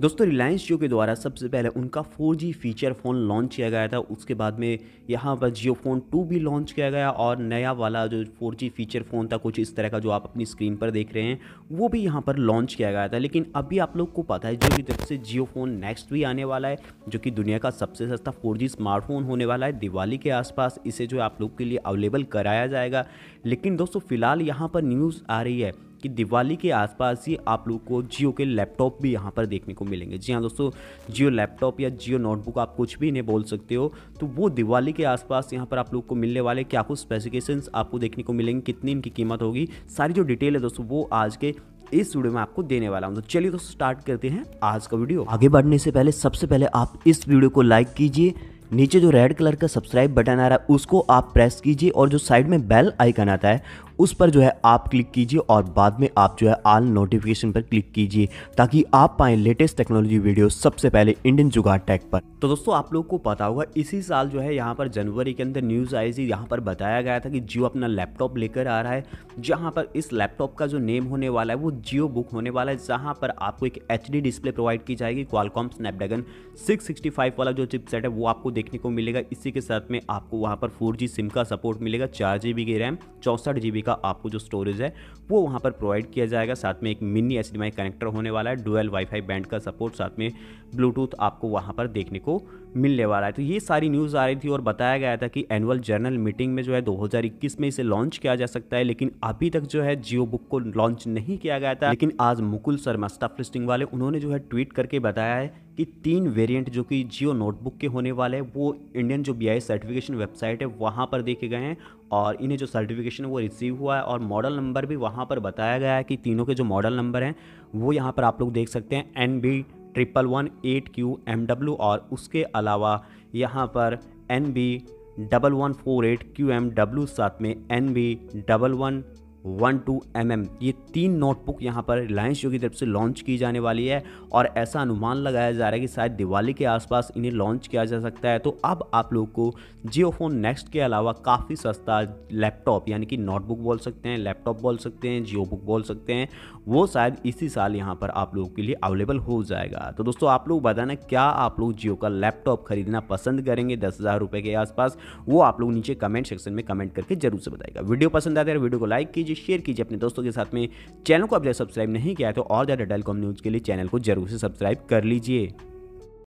दोस्तों रिलायंस जियो के द्वारा सबसे पहले उनका 4G फीचर फ़ोन लॉन्च किया गया था उसके बाद में यहाँ पर जियो फ़ोन टू भी लॉन्च किया गया और नया वाला जो 4G फीचर फ़ोन था कुछ इस तरह का जो आप अपनी स्क्रीन पर देख रहे हैं वो भी यहाँ पर लॉन्च किया गया था लेकिन अभी आप लोग को पता है जो की तरफ से जियो फ़ोन नेक्स्ट भी आने वाला है जो कि दुनिया का सबसे सस्ता फोर स्मार्टफोन होने वाला है दिवाली के आसपास इसे जो आप लोग के लिए अवेलेबल कराया जाएगा लेकिन दोस्तों फ़िलहाल यहाँ पर न्यूज़ आ रही है कि दिवाली के आसपास ही आप लोग को जियो के लैपटॉप भी यहाँ पर देखने को मिलेंगे जी हाँ दोस्तों जियो लैपटॉप या जियो नोटबुक आप कुछ भी इन्हें बोल सकते हो तो वो दिवाली के आसपास यहाँ पर आप लोग को मिलने वाले क्या कुछ स्पेसिफिकेशन आपको देखने को मिलेंगे कितनी इनकी कीमत होगी सारी जो डिटेल है दोस्तों वो आज के इस वीडियो में आपको देने वाला हूँ तो चलिए दोस्तों स्टार्ट करते हैं आज का वीडियो आगे बढ़ने से पहले सबसे पहले आप इस वीडियो को लाइक कीजिए नीचे जो रेड कलर का सब्सक्राइब बटन आ रहा है उसको आप प्रेस कीजिए और जो साइड में बेल आइकन आता है उस पर जो है आप क्लिक कीजिए और बाद में आप जो है आल नोटिफिकेशन पर क्लिक कीजिए ताकि आप पाए लेटेस्ट टेक्नोलॉजी वीडियो सबसे पहले इंडियन जुगाड़ टैग पर तो दोस्तों आप लोग को पता होगा इसी साल जो है यहाँ पर जनवरी के अंदर न्यूज़ आई थी यहाँ पर बताया गया था कि जियो अपना लैपटॉप लेकर आ रहा है जहाँ पर इस लैपटॉप का जो नेम होने वाला है वो जियो बुक होने वाला है जहाँ पर आपको एक एच डिस्प्ले प्रोवाइड की जाएगी क्वालकॉम स्नैपड्रैगन फाइव वाला जो चिपसेट है वो आपको देखने को मिलेगा इसी के साथ में आपको वहाँ पर फोर सिम का सपोर्ट मिलेगा चार जी बी रैम चौंसठ जी का आपको जो स्टोरेज है वो वहाँ पर प्रोवाइड किया जाएगा साथ में एक मिनी एच कनेक्टर होने वाला है डुअल वाईफाई बैंड का सपोर्ट साथ में ब्लूटूथ आपको वहाँ पर देखने को मिलने वाला है तो ये सारी न्यूज़ आ रही थी और बताया गया था कि एनुअल जर्नल मीटिंग में जो है 2021 में इसे लॉन्च किया जा सकता है लेकिन अभी तक जो है जियो बुक को लॉन्च नहीं किया गया था लेकिन आज मुकुल शर्मा स्टाफ लिस्टिंग वाले उन्होंने जो है ट्वीट करके बताया है कि तीन वेरिएंट जो कि जियो नोटबुक के होने वाले हैं वो इंडियन जो बी सर्टिफिकेशन वेबसाइट है वहाँ पर देखे गए हैं और इन्हें जो सर्टिफिकेशन है वो रिसीव हुआ है और मॉडल नंबर भी वहाँ पर बताया गया है कि तीनों के जो मॉडल नंबर हैं वो यहाँ पर आप लोग देख सकते हैं N B triple one eight Q M W और उसके अलावा यहाँ पर N B double one four eight Q M W साथ में N B double one one two M M ये तीन नोटबुक यहाँ पर रिलायंस जियो की तरफ से लॉन्च की जाने वाली है और ऐसा अनुमान लगाया जा रहा है कि शायद दिवाली के आसपास इन्हें लॉन्च किया जा सकता है तो अब आप लोग को जियो फोन नेक्स्ट के अलावा काफ़ी सस्ता लैपटॉप यानी कि नोटबुक बोल सकते हैं लैपटॉप बोल सकते हैं जियो बुक बोल सकते हैं वो शायद इसी साल यहाँ पर आप लोगों के लिए अवेलेबल हो जाएगा तो दोस्तों आप लोग बताना क्या आप लोग जियो का लैपटॉप खरीदना पसंद करेंगे दस हज़ार रुपये के आसपास वो आप लोग नीचे कमेंट सेक्शन में कमेंट करके जरूर से बताएगा वीडियो पसंद आता है तो वीडियो को लाइक कीजिए शेयर कीजिए अपने दोस्तों के साथ में चैनल को अभी तक सब्सक्राइब नहीं किया है तो और ज़्यादा डेलकॉम न्यूज़ के लिए चैनल को जरूर से सब्सक्राइब कर लीजिए